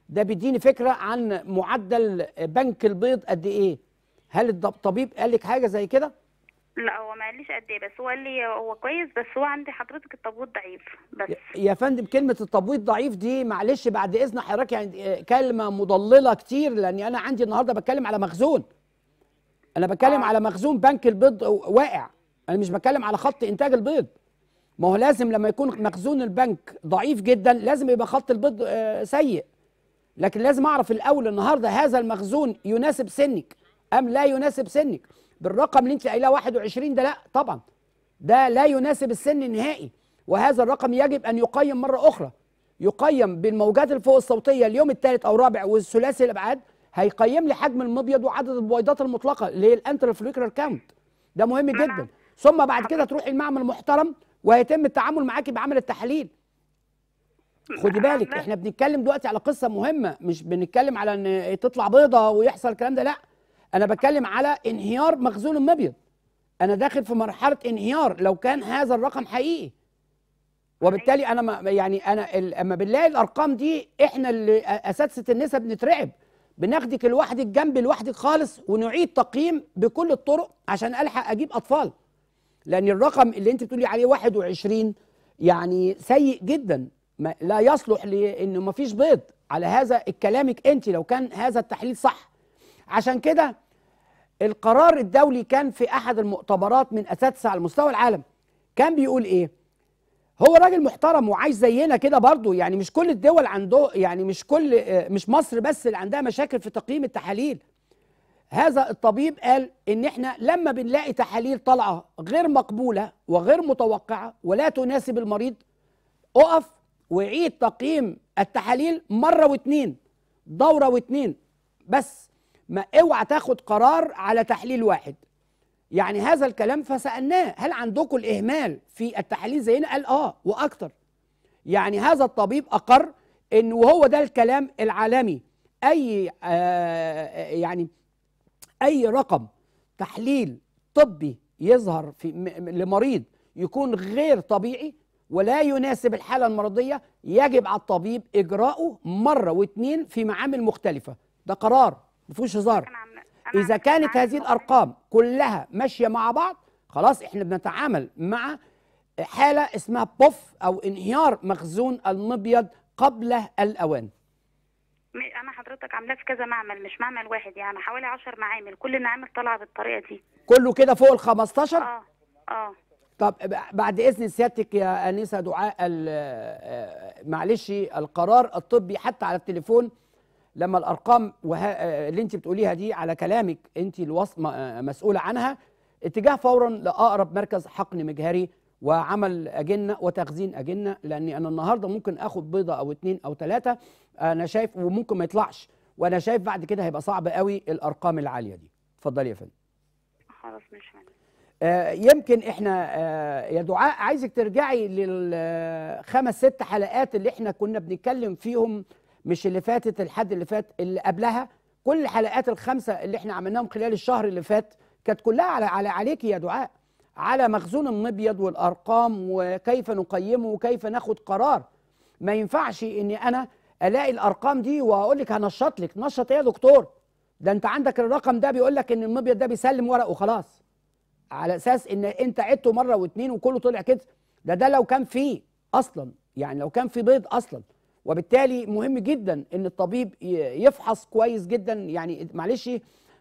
ده بيديني فكره عن معدل بنك البيض قد ايه هل الطبيب قال لك حاجه زي كده لا هو ما قاليش قد ايه بس هو قال لي هو كويس بس هو عندي حضرتك التبويض ضعيف بس يا فندم كلمه التبويض ضعيف دي معلش بعد اذن حضرتك يعني آه، كلمه مضلله كتير لاني انا عندي النهارده بتكلم على مخزون انا بتكلم آه. على مخزون بنك البيض واقع انا مش بتكلم على خط انتاج البيض ما هو لازم لما يكون مخزون البنك ضعيف جدا لازم يبقى خط البيض آه، سيء لكن لازم اعرف الاول النهارده هذا المخزون يناسب سنك ام لا يناسب سنك بالرقم اللي انت قايلاه 21 ده لا طبعا ده لا يناسب السن النهائي وهذا الرقم يجب ان يقيم مره اخرى يقيم بالموجات الفوق الصوتيه اليوم الثالث او الرابع والثلاثي الابعاد هيقيم لي حجم المبيض وعدد البويضات المطلقه اللي هي الانتر كاونت ده مهم جدا ثم بعد كده تروحي المعمل المحترم وهيتم التعامل معاكي بعمل التحاليل خدي بالك احنا بنتكلم دلوقتي على قصه مهمه مش بنتكلم على ان تطلع بيضه ويحصل الكلام ده لا انا بتكلم على انهيار مخزون المبيض انا داخل في مرحله انهيار لو كان هذا الرقم حقيقي وبالتالي انا ما يعني انا اما بنلاقي الارقام دي احنا اللي اساتذه النسب بنترعب بناخدك لوحدك جنب لوحدك خالص ونعيد تقييم بكل الطرق عشان الحق اجيب اطفال لان الرقم اللي انت بتقولي عليه 21 يعني سيء جدا ما لا يصلح لانه ما فيش بيض على هذا الكلامك انت لو كان هذا التحليل صح عشان كده القرار الدولي كان في احد المؤتمرات من اساتذه على مستوى العالم كان بيقول ايه هو راجل محترم وعايش زينا كده برضه يعني مش كل الدول عنده يعني مش كل مش مصر بس اللي عندها مشاكل في تقييم التحاليل هذا الطبيب قال ان احنا لما بنلاقي تحاليل طالعه غير مقبوله وغير متوقعه ولا تناسب المريض اقف وعيد تقييم التحاليل مره واتنين دوره واتنين بس ما اوعى تاخد قرار على تحليل واحد يعني هذا الكلام فسالناه هل عندكم الاهمال في التحاليل زينا قال اه واكتر يعني هذا الطبيب اقر ان وهو ده الكلام العالمي اي آه يعني اي رقم تحليل طبي يظهر في لمريض يكون غير طبيعي ولا يناسب الحاله المرضيه يجب على الطبيب اجراءه مره واثنين في معامل مختلفه ده قرار ما فيهوش هزار اذا كانت هذه الارقام كلها ماشيه مع بعض خلاص احنا بنتعامل مع حاله اسمها بوف او انهيار مخزون المبيض قبل الاوان انا حضرتك عاملاه في كذا معمل مش معمل واحد يعني حوالي 10 معامل كل المعامل طالعه بالطريقه دي كله كده فوق ال 15 اه اه طب بعد اذن سيادتك يا انسه دعاء آه، معلش القرار الطبي حتى على التليفون لما الارقام وه... اللي انت بتقوليها دي على كلامك انت مسؤوله عنها اتجاه فورا لاقرب مركز حقن مجهري وعمل اجنه وتخزين اجنه لاني انا النهارده ممكن اخد بيضه او اتنين او ثلاثه انا شايف وممكن ما يطلعش وانا شايف بعد كده هيبقى صعب قوي الارقام العاليه دي اتفضلي يا فندم خلاص ماشي آه، يمكن احنا آه، يا دعاء عايزك ترجعي للخمس ست حلقات اللي احنا كنا بنتكلم فيهم مش اللي فاتت الحد اللي فات اللي قبلها كل الحلقات الخمسه اللي احنا عملناهم خلال الشهر اللي فات كانت كلها على على عليك يا دعاء على مخزون المبيض والارقام وكيف نقيمه وكيف ناخد قرار ما ينفعش اني انا الاقي الارقام دي واقول لك هنشط لك نشط ايه يا دكتور ده انت عندك الرقم ده بيقول لك ان المبيض ده بيسلم ورق وخلاص على اساس ان انت عدته مره واثنين وكله طلع كده ده ده لو كان فيه اصلا يعني لو كان في بيض اصلا وبالتالي مهم جدا ان الطبيب يفحص كويس جدا يعني معلش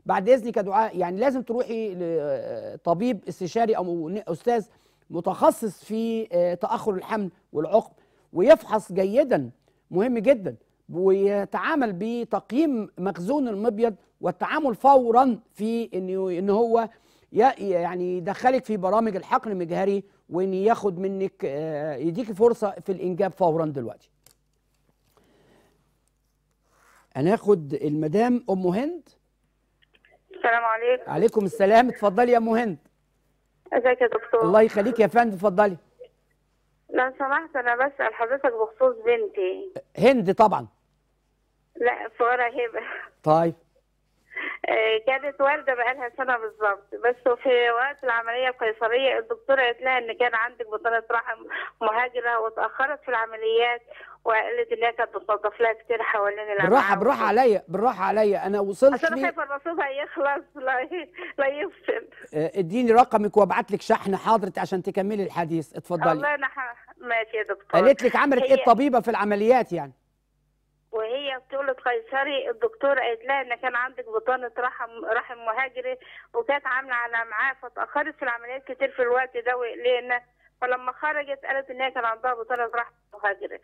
بعد اذنك دعاء يعني لازم تروحي لطبيب استشاري او استاذ متخصص في آه، تاخر الحمل والعقم ويفحص جيدا مهم جدا ويتعامل بتقييم مخزون المبيض والتعامل فورا في ان ان هو يعني يدخلك في برامج الحقن المجهري وان ياخد منك آه، يديك فرصه في الانجاب فورا دلوقتي هناخد المدام ام هند السلام عليكم عليكم السلام اتفضلي يا ام هند ازيك يا دكتور الله يخليك يا فندم اتفضلي لو سمحت انا بسال حضرتك بخصوص بنتي هند طبعا لا فورا هبه طيب آه، كانت والده بقالها سنه بالظبط بس في وقت العمليه القيصريه الدكتوره قالت لها ان كان عندك بطانه رحم مهاجره واتاخرت في العمليات وقالت ان هي كانت بتوظف لها كتير حوالين العماره بالراحه بالراحه عليا بالراحه عليا انا وصلت اصل انا خايفه الرصيد هيخلص لا لا يفصل آه، اديني رقمك وابعت لك شحن حاضرتي عشان تكملي الحديث اتفضلي الله انا ماشي يا دكتور قالت لك عملت إيه هي... ايه الطبيبه في العمليات يعني وهي بتقول قيصري الدكتور قالت لها ان كان عندك بطانه رحم رحم مهاجري وكانت عامله على معاه فاتاخرت في العمليات كتير في الوقت ده وقلقنا فلما خرجت قالت ان هي كان عندها بطانه رحم مهاجري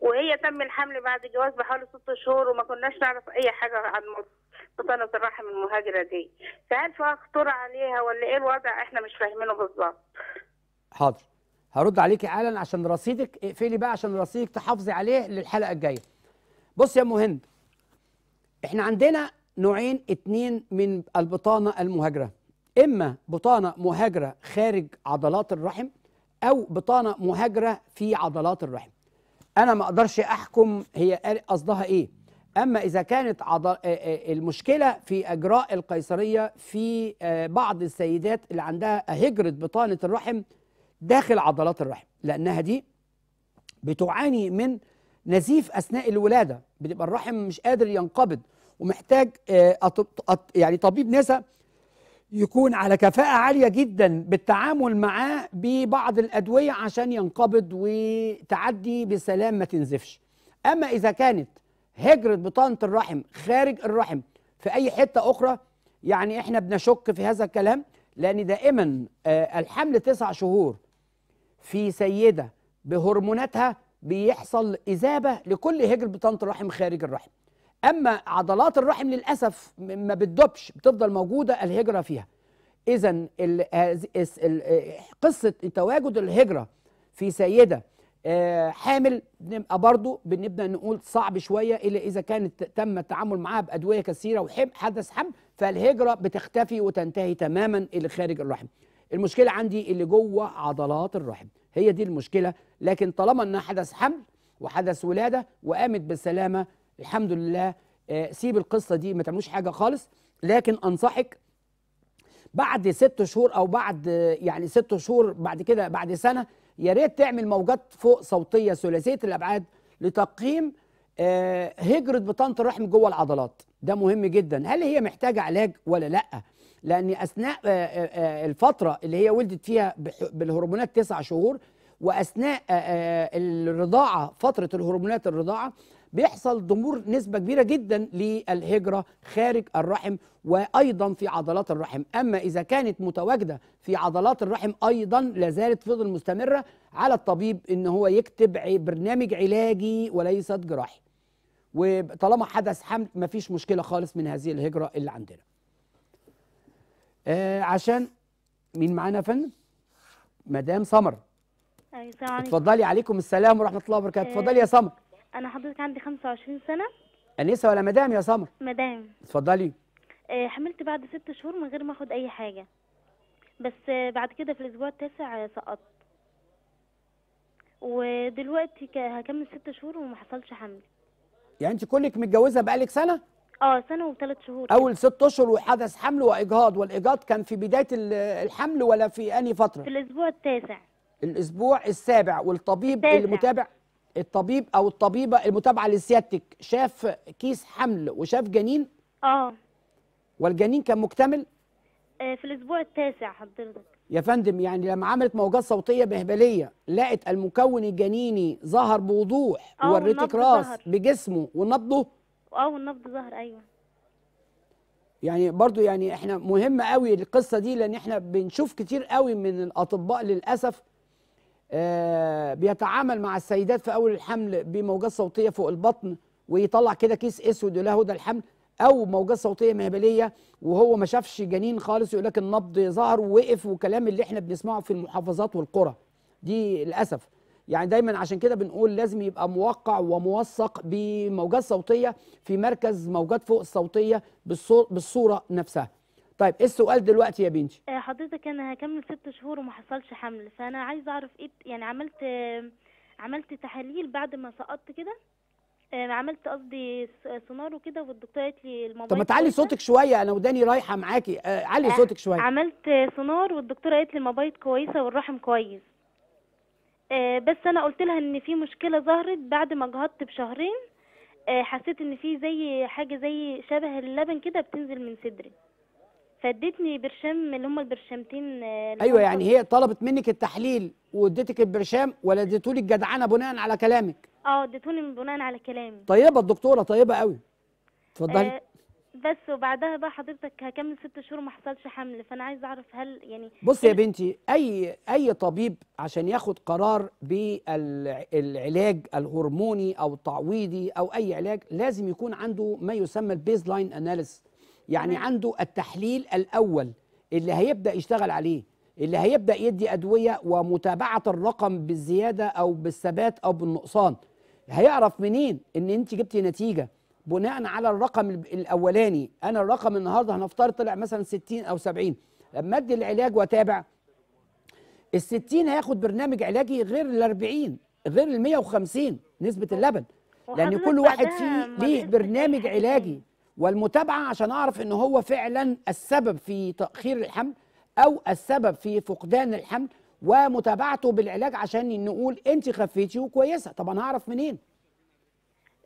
وهي تم الحمل بعد جواز بحوالي ست شهور وما كناش نعرف اي حاجه عن بطانه الرحم المهاجره دي فهل فيها خطوره عليها ولا ايه الوضع احنا مش فاهمينه بالظبط حاضر هرد عليكي حالا عشان رصيدك اقفلي بقى عشان رصيدك تحافظي عليه للحلقه الجايه بص يا ام هند احنا عندنا نوعين اتنين من البطانه المهاجره اما بطانه مهاجره خارج عضلات الرحم او بطانه مهاجره في عضلات الرحم انا ما اقدرش احكم هي قصدها ايه اما اذا كانت عضل... المشكله في اجراء القيصريه في بعض السيدات اللي عندها هجره بطانه الرحم داخل عضلات الرحم لانها دي بتعاني من نزيف اثناء الولاده بتبقى الرحم مش قادر ينقبض ومحتاج يعني طبيب نسا يكون على كفاءة عالية جدا بالتعامل معاه ببعض الأدوية عشان ينقبض وتعدي بسلام ما تنزفش أما إذا كانت هجرة بطانة الرحم خارج الرحم في أي حتة أخرى يعني إحنا بنشك في هذا الكلام لأن دائما آه، الحمل تسع شهور في سيدة بهرموناتها بيحصل إذابة لكل هجر بطانة الرحم خارج الرحم اما عضلات الرحم للاسف ما بتدوبش بتفضل موجوده الهجره فيها اذا قصه تواجد الهجره في سيده آه، حامل بنبقى برضو بنبدا نقول صعب شويه الا اذا كانت تم التعامل معها بادويه كثيره وحدث حمل فالهجره بتختفي وتنتهي تماما الى خارج الرحم المشكله عندي اللي جوه عضلات الرحم هي دي المشكله لكن طالما انها حدث حمل وحدث ولاده وقامت بالسلامه الحمد لله آه، سيب القصه دي ما تعملوش حاجه خالص لكن انصحك بعد ست شهور او بعد يعني ست شهور بعد كده بعد سنه يا ريت تعمل موجات فوق صوتيه ثلاثيه الابعاد لتقييم آه، هجره بطانه الرحم جوه العضلات ده مهم جدا هل هي محتاجه علاج ولا لا لان اثناء آه، الفتره اللي هي ولدت فيها بالهرمونات تسع شهور واثناء الرضاعه فتره الهرمونات الرضاعه بيحصل ضمور نسبة كبيرة جدا للهجرة خارج الرحم وأيضا في عضلات الرحم أما إذا كانت متواجدة في عضلات الرحم أيضا لازالت فضل مستمرة على الطبيب إن هو يكتب برنامج علاجي وليس جراحي وطالما حدث حمل مفيش مشكلة خالص من هذه الهجرة اللي عندنا آه عشان مين معانا فن مدام سمر اتفضلي عليكم السلام ورحمة الله وبركاته آه، اتفضلي يا سمر انا حضرتك عندي 25 سنه انسه ولا مدام يا سمر مدام اتفضلي آه، حملت بعد ست شهور من غير ما اخد اي حاجه بس آه، بعد كده في الاسبوع التاسع آه، سقطت ودلوقتي هكمل ست شهور وما حصلش حمل يعني انت كلك متجوزه بقالك سنه اه سنه وثلاث شهور اول ست اشهر وحدث حمل واجهاض والاجهاض كان في بدايه الحمل ولا في انهي فتره في الاسبوع التاسع الاسبوع السابع والطبيب التاسع. المتابع الطبيب او الطبيبه المتابعه لسيادتك شاف كيس حمل وشاف جنين اه والجنين كان مكتمل آه، في الاسبوع التاسع حضرتك يا فندم يعني لما عملت موجات صوتيه بهبليه لقت المكون الجنيني ظهر بوضوح آه، ووريتك راس ظهر. بجسمه ونبضه اه والنبض ظهر ايوه يعني برضو يعني احنا مهم قوي القصه دي لان احنا بنشوف كتير قوي من الاطباء للاسف آه، بيتعامل مع السيدات في اول الحمل بموجات صوتيه فوق البطن ويطلع كده كيس اسود يقول هدى ده الحمل او موجات صوتيه مهبليه وهو ما شافش جنين خالص يقول لك النبض ظهر ووقف وكلام اللي احنا بنسمعه في المحافظات والقرى دي للاسف يعني دايما عشان كده بنقول لازم يبقى موقع وموثق بموجات صوتيه في مركز موجات فوق الصوتيه بالصوره نفسها طيب ايه السؤال دلوقتي يا بنتي آه، حضرتك انا هكمل ست شهور وما حصلش حمل فانا عايزه اعرف ايه يعني عملت عملت تحاليل بعد ما سقطت كده آه، عملت قصدي سونار وكده والدكتوره قالت لي الموبايل طب ما تعلي صوتك شويه انا وداني رايحه معاكي آه، علي آه صوتك شويه عملت سونار والدكتوره قالت لي المبايض كويسه والرحم كويس بس انا قلت لها ان في مشكله ظهرت بعد ما جهضت بشهرين حسيت ان في زي حاجه زي شبه اللبن كده بتنزل من صدري فادتني برشام اللي هم البرشامتين آه، ايوه يعني هي طلبت منك التحليل واديتك البرشام ولا اديتولي الجدعنه بناء على كلامك اه اديتوني بناء على كلامي طيبه الدكتوره طيبه قوي اتفضلي آه بس وبعدها بقى حضرتك هكمل ست شهور ما حصلش حمل فانا عايزه اعرف هل يعني بصي يا بنتي اي اي طبيب عشان ياخد قرار بالعلاج الهرموني او التعويضي او اي علاج لازم يكون عنده ما يسمى البيز لاين اناليسيس يعني عنده التحليل الأول اللي هيبدأ يشتغل عليه اللي هيبدأ يدي أدوية ومتابعة الرقم بالزيادة أو بالثبات أو بالنقصان هيعرف منين إن أنت جبتي نتيجة بناء على الرقم الأولاني أنا الرقم النهاردة هنفترض طلع مثلا 60 أو 70 لما أدي العلاج وأتابع ال 60 هياخد برنامج علاجي غير ال 40 غير ال 150 نسبة طيب. اللبن لأن كل واحد فيه ليه برنامج علاجي والمتابعه عشان اعرف ان هو فعلا السبب في تاخير الحمل او السبب في فقدان الحمل ومتابعته بالعلاج عشان نقول انت خفيتي وكويسه طب انا هعرف منين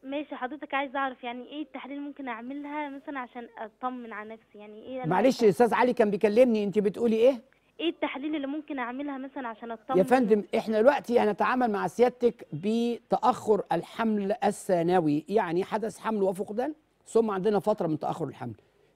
ماشي حضرتك عايز اعرف يعني ايه التحاليل ممكن اعملها مثلا عشان اطمن على نفسي يعني ايه معلش استاذ علي كان بيكلمني انت بتقولي ايه ايه التحاليل اللي ممكن اعملها مثلا عشان اطمن يا فندم احنا دلوقتي هنتعامل مع سيادتك بتاخر الحمل الثانوي يعني حدث حمل وفقدان ثم عندنا فتره من تاخر الحمل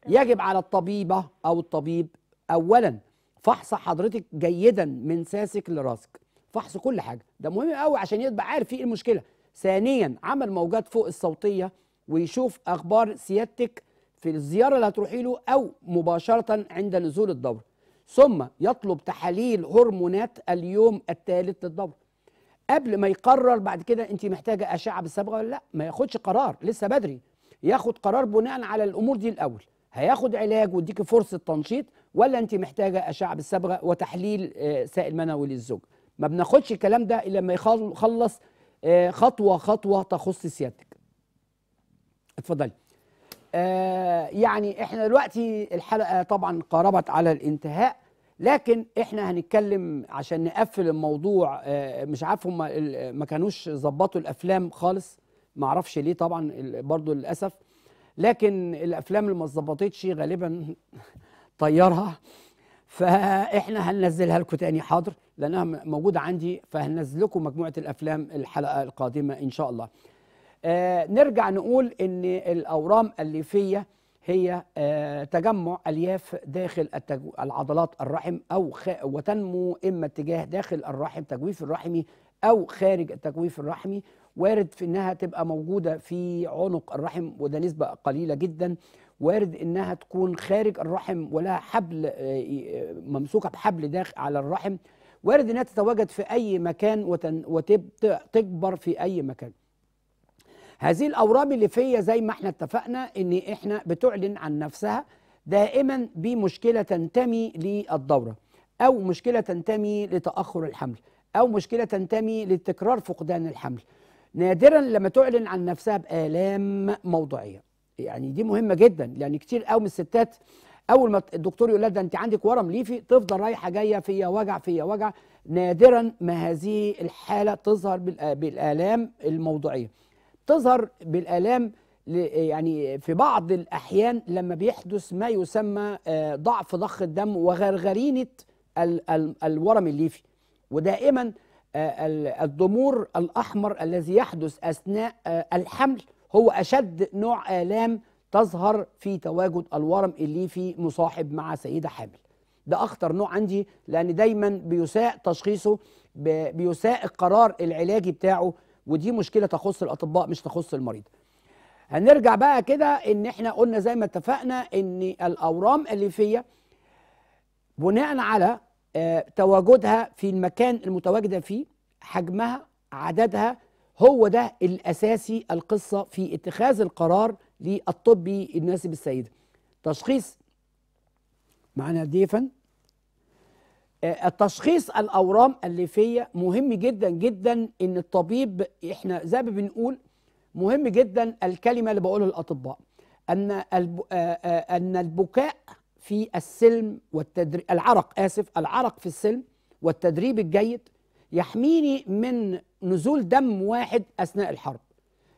يجب على الطبيبه او الطبيب اولا فحص حضرتك جيدا من ساسك لراسك فحص كل حاجه ده مهم قوي عشان يبقى عارف ايه المشكله ثانيا عمل موجات فوق الصوتيه ويشوف اخبار سيادتك في الزياره اللي هتروحي له او مباشره عند نزول الدوره ثم يطلب تحاليل هرمونات اليوم الثالث للدوره قبل ما يقرر بعد كده انت محتاجه اشعه بالصبغه ولا لا ما ياخدش قرار لسه بدري ياخد قرار بناء على الامور دي الاول هياخد علاج ويديكي فرصه تنشيط ولا انت محتاجه اشعه بالصبغه وتحليل آه، سائل منوي للزوج ما بناخدش الكلام ده الا لما يخلص آه، خطوه خطوه تخص سيادتك اتفضلي آه يعني احنا دلوقتي الحلقه طبعا قاربت على الانتهاء لكن احنا هنتكلم عشان نقفل الموضوع آه مش عارف هم ما كانوش ظبطوا الافلام خالص معرفش ليه طبعا برضو للاسف لكن الافلام اللي ما اتظبطتش غالبا <laughs> طيرها فاحنا هننزلها لكم تاني حاضر لانها موجوده عندي فهنزل لكم مجموعه الافلام الحلقه القادمه ان شاء الله آه نرجع نقول ان الاورام الليفيه هي آه تجمع الياف داخل العضلات الرحم او خ... وتنمو اما اتجاه داخل الرحم تجويف الرحمي او خارج التجويف الرحمي وارد في انها تبقى موجوده في عنق الرحم وده نسبه قليله جدا وارد انها تكون خارج الرحم ولها حبل آه، آه، ممسوكه بحبل داخل على الرحم وارد انها تتواجد في اي مكان وتكبر في اي مكان هذه الاورام اللي فيا زي ما احنا اتفقنا ان احنا بتعلن عن نفسها دائما بمشكله تنتمي للدوره او مشكله تنتمي لتاخر الحمل او مشكله تنتمي لتكرار فقدان الحمل نادرا لما تعلن عن نفسها بالام موضعيه يعني دي مهمه جدا لان يعني كتير قوي من الستات اول ما الدكتور يقول لها ده انت عندك ورم ليفي تفضل رايحه جايه فيا وجع فيا وجع نادرا ما هذه الحاله تظهر بالالام الموضعيه تظهر بالالام يعني في بعض الاحيان لما بيحدث ما يسمى آه، ضعف ضخ الدم وغرغرينه الورم الليفي ودائما آه، الضمور الأحمر الذي يحدث أثناء آه، الحمل هو أشد نوع آلام تظهر في تواجد الورم الليفي مصاحب مع سيدة حامل ده أخطر نوع عندي لأن دايما بيساء تشخيصه بيساء القرار العلاجي بتاعه ودي مشكلة تخص الأطباء مش تخص المريض هنرجع بقى كده ان احنا قلنا زي ما اتفقنا ان الاورام الليفيه بناء على آه، تواجدها في المكان المتواجده فيه حجمها عددها هو ده الاساسي القصه في اتخاذ القرار للطبي الناسب السيده تشخيص معنا ديفن إيه آه، التشخيص الاورام الليفيه مهم جدا جدا ان الطبيب احنا زي ما بنقول مهم جدا الكلمه اللي بقولها الاطباء ان آه، ان البكاء في السلم والتدريب العرق آسف العرق في السلم والتدريب الجيد يحميني من نزول دم واحد أثناء الحرب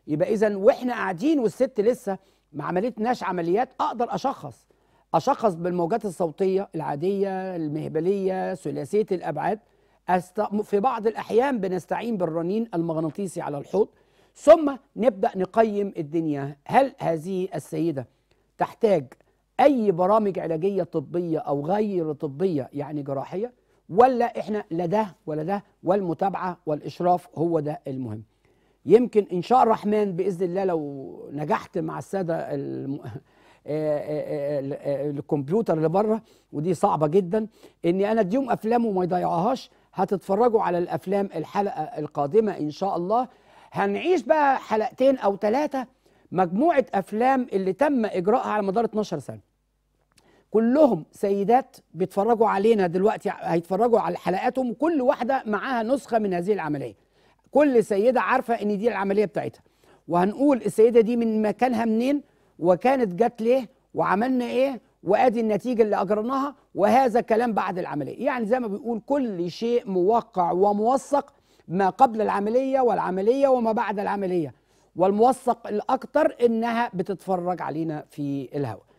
يبقى إذا وإحنا قاعدين والست لسه ما عملتناش عمليات أقدر أشخص أشخص بالموجات الصوتية العادية المهبلية ثلاثية الأبعاد أست... في بعض الأحيان بنستعين بالرنين المغناطيسي على الحوض ثم نبدأ نقيم الدنيا هل هذه السيدة تحتاج اي برامج علاجيه طبيه او غير طبيه يعني جراحيه ولا احنا لا ده ولا ده والمتابعه والاشراف هو ده المهم يمكن ان شاء الرحمن باذن الله لو نجحت مع الساده الم... آه، آه، آه، الكمبيوتر اللي بره ودي صعبه جدا اني انا اديهم افلام وما يضيعوهاش هتتفرجوا على الافلام الحلقه القادمه ان شاء الله هنعيش بقى حلقتين او ثلاثه مجموعه افلام اللي تم اجراءها على مدار 12 سنه كلهم سيدات بيتفرجوا علينا دلوقتي هيتفرجوا على حلقاتهم كل واحده معاها نسخه من هذه العمليه كل سيده عارفه ان دي العمليه بتاعتها وهنقول السيده دي من مكانها منين وكانت جت ليه وعملنا ايه وادي النتيجه اللي اجرناها وهذا كلام بعد العمليه يعني زي ما بيقول كل شيء موقع وموثق ما قبل العمليه والعمليه وما بعد العمليه والموثق الاكثر انها بتتفرج علينا في الهواء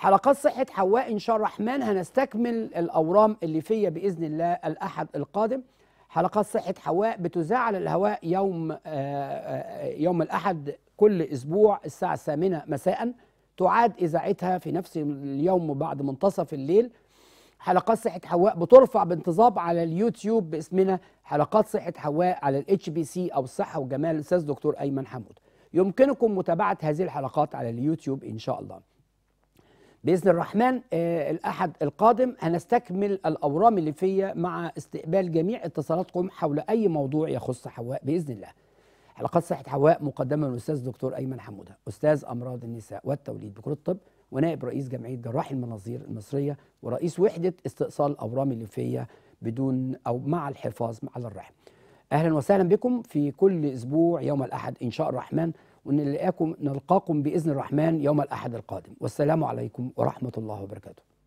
حلقات صحة حواء إن شاء الرحمن هنستكمل الأورام اللي فيا بإذن الله الأحد القادم حلقات صحة حواء بتذاع على الهواء يوم آه، آه، يوم الأحد كل أسبوع الساعة الثامنة مساء تعاد إذاعتها في نفس اليوم بعد منتصف الليل حلقات صحة حواء بترفع بانتظام على اليوتيوب باسمنا حلقات صحة حواء على الاتش بي سي أو الصحة وجمال الأستاذ دكتور أيمن حمود يمكنكم متابعة هذه الحلقات على اليوتيوب إن شاء الله باذن الرحمن آه، الاحد القادم هنستكمل الاورام اللي فيا مع استقبال جميع اتصالاتكم حول اي موضوع يخص حواء باذن الله علاقات صحه حواء مقدمه من الاستاذ الدكتور ايمن حموده استاذ امراض النساء والتوليد بكل الطب ونائب رئيس جمعيه جراح المناظير المصريه ورئيس وحده استئصال اللي الليفيه بدون او مع الحفاظ على الرحم اهلا وسهلا بكم في كل اسبوع يوم الاحد ان شاء الرحمن ونلقاكم نلقاكم باذن الرحمن يوم الاحد القادم والسلام عليكم ورحمه الله وبركاته